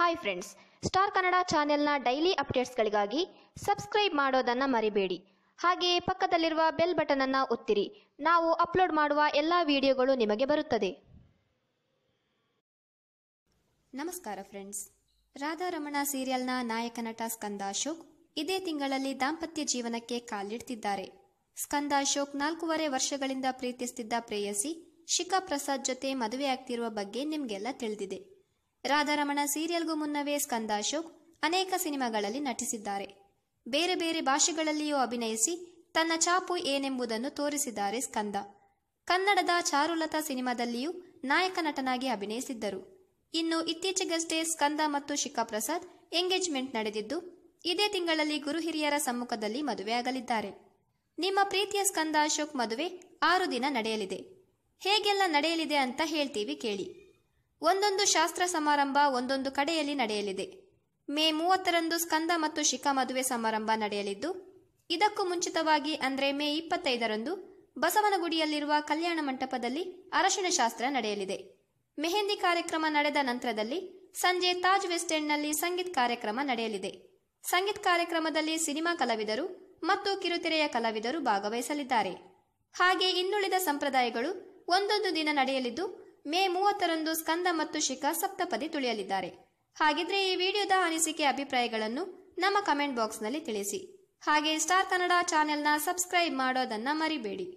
hi friends star Kannada ಚಾನೆಲ್ನ daily ಅಪ್ಡೇಟ್ಸ್ಗಳಿಗಾಗಿ subscribe ಮಾಡೋದನ್ನು ಮರಿಬೇಡಿ ಹಾಗೆಯೇ ಪಕ್ಕದಲ್ಲಿರುವ ಬೆಲ್ ಬಟನ್ ಒತ್ತಿರಿ ನಾವು ಅಪ್ಲೋಡ್ ಮಾಡುವ ಎಲ್ಲ ವಿಡಿಯೋಗಳು ನಿಮಗೆ ಬರುತ್ತದೆ ನಮಸ್ಕಾರ ಫ್ರೆಂಡ್ಸ್ ರಾಧಾರಮಣ ಸೀರಿಯಲ್ನ ನಾಯಕ ನಟ ಸ್ಕಂದ ಅಶೋಕ್ ಇದೇ ತಿಂಗಳಲ್ಲಿ ದಾಂಪತ್ಯ ಜೀವನಕ್ಕೆ ಕಾಲಿಡ್ತಿದ್ದಾರೆ ಸ್ಕಂದ ಅಶೋಕ್ ನಾಲ್ಕೂವರೆ ವರ್ಷಗಳಿಂದ ಪ್ರೀತಿಸುತ್ತಿದ್ದ ಪ್ರೇಯಸಿ ಶಿಖಾ ಪ್ರಸಾದ್ ಜೊತೆ ಮದುವೆ ಬಗ್ಗೆ ನಿಮಗೆಲ್ಲ ತಿಳಿದಿದೆ ರಾಧಾರಮಣ ಸೀರಿಯಲ್ಗೂ ಮುನ್ನವೇ ಸ್ಕಂದ ಅಶೋಕ್ ಅನೇಕ ಸಿನಿಮಾಗಳಲ್ಲಿ ನಟಿಸಿದ್ದಾರೆ ಬೇರೆ ಬೇರೆ ಭಾಷೆಗಳಲ್ಲಿಯೂ ಅಭಿನಯಿಸಿ ತನ್ನ ಚಾಪು ಏನೆಂಬುದನ್ನು ತೋರಿಸಿದ್ದಾರೆ ಸ್ಕಂದ ಕನ್ನಡದ ಚಾರುಲತಾ ಸಿನಿಮಾದಲ್ಲಿಯೂ ನಾಯಕ ನಟನಾಗಿ ಅಭಿನಯಿಸಿದ್ದರು ಇನ್ನು ಇತ್ತೀಚೆಗಷ್ಟೇ ಸ್ಕಂದ ಮತ್ತು ಶಿಖಾ ಪ್ರಸಾದ್ ಎಂಗೇಜ್ಮೆಂಟ್ ನಡೆದಿದ್ದು ಇದೇ ತಿಂಗಳಲ್ಲಿ ಗುರು ಹಿರಿಯರ ಸಮ್ಮುಖದಲ್ಲಿ ಮದುವೆಯಾಗಲಿದ್ದಾರೆ ನಿಮ್ಮ ಪ್ರೀತಿಯ ಸ್ಕಂದ ಅಶೋಕ್ ಮದುವೆ ಆರು ದಿನ ನಡೆಯಲಿದೆ ಹೇಗೆಲ್ಲ ನಡೆಯಲಿದೆ ಅಂತ ಹೇಳ್ತೀವಿ ಕೇಳಿ ಒಂದೊಂದು ಶಾಸ್ತ್ರ ಸಮಾರಂಭ ಒಂದೊಂದು ಕಡೆಯಲ್ಲಿ ನಡೆಯಲಿದೆ ಮೇ ಮೂವತ್ತರಂದು ಸ್ಕಂದ ಮತ್ತು ಶಿಖಾ ಮದುವೆ ಸಮಾರಂಭ ನಡೆಯಲಿದ್ದು ಇದಕ್ಕೂ ಮುಂಚಿತವಾಗಿ ಅಂದರೆ ಮೇ ಇಪ್ಪತ್ತೈದರಂದು ಬಸವನಗುಡಿಯಲ್ಲಿರುವ ಕಲ್ಯಾಣ ಮಂಟಪದಲ್ಲಿ ಅರಶಿನ ಶಾಸ್ತ್ರ ನಡೆಯಲಿದೆ ಮೆಹಂದಿ ಕಾರ್ಯಕ್ರಮ ನಡೆದ ನಂತರದಲ್ಲಿ ಸಂಜೆ ತಾಜ್ ವೆಸ್ಟ್ ಎಂಡ್ನಲ್ಲಿ ಸಂಗೀತ ಕಾರ್ಯಕ್ರಮ ನಡೆಯಲಿದೆ ಸಂಗೀತ ಕಾರ್ಯಕ್ರಮದಲ್ಲಿ ಸಿನಿಮಾ ಕಲಾವಿದರು ಮತ್ತು ಕಿರುತೆರೆಯ ಕಲಾವಿದರು ಭಾಗವಹಿಸಲಿದ್ದಾರೆ ಹಾಗೆ ಇನ್ನುಳಿದ ಸಂಪ್ರದಾಯಗಳು ಒಂದೊಂದು ದಿನ ನಡೆಯಲಿದ್ದು ಮೇ ಮೂವತ್ತರಂದು ಸ್ಕಂದ ಮತ್ತು ಶಿಖಾ ಸಪ್ತಪದಿ ತುಳಿಯಲಿದ್ದಾರೆ ಹಾಗಿದ್ರೆ ಈ ವಿಡಿಯೋದ ಅನಿಸಿಕೆ ಅಭಿಪ್ರಾಯಗಳನ್ನು ನಮ್ಮ ಕಮೆಂಟ್ ಬಾಕ್ಸ್ನಲ್ಲಿ ತಿಳಿಸಿ ಹಾಗೆ ಸ್ಟಾರ್ ಕನ್ನಡ ಚಾನೆಲ್ನ ಸಬ್ಸ್ಕ್ರೈಬ್ ಮಾಡೋದನ್ನ ಮರಿಬೇಡಿ